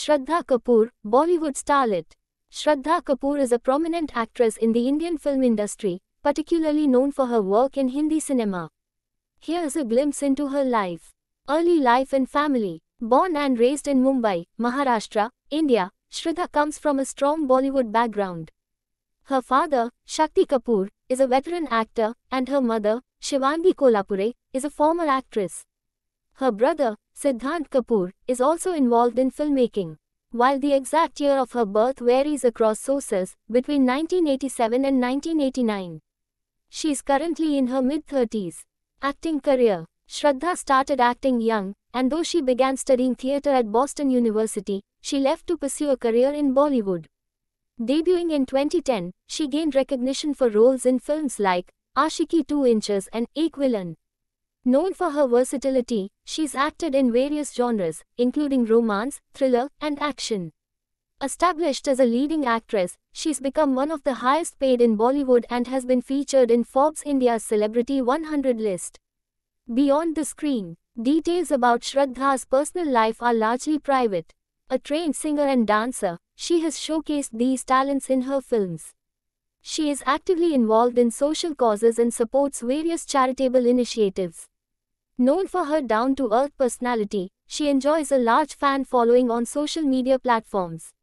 Shraddha Kapoor, Bollywood starlet. Shraddha Kapoor is a prominent actress in the Indian film industry, particularly known for her work in Hindi cinema. Here is a glimpse into her life. Early life and family. Born and raised in Mumbai, Maharashtra, India, Shraddha comes from a strong Bollywood background. Her father, Shakti Kapoor, is a veteran actor, and her mother, Shivangi Kolapure, is a former actress. Her brother, Siddhant Kapoor, is also involved in filmmaking. While the exact year of her birth varies across sources, between 1987 and 1989. She is currently in her mid-30s. Acting career Shraddha started acting young, and though she began studying theatre at Boston University, she left to pursue a career in Bollywood. Debuting in 2010, she gained recognition for roles in films like Ashiki 2 Inches and Ek Villain. Known for her versatility, she's acted in various genres, including romance, thriller, and action. Established as a leading actress, she's become one of the highest paid in Bollywood and has been featured in Forbes India's Celebrity 100 list. Beyond the screen, details about Shraddha's personal life are largely private. A trained singer and dancer, she has showcased these talents in her films. She is actively involved in social causes and supports various charitable initiatives. Known for her down-to-earth personality, she enjoys a large fan following on social media platforms.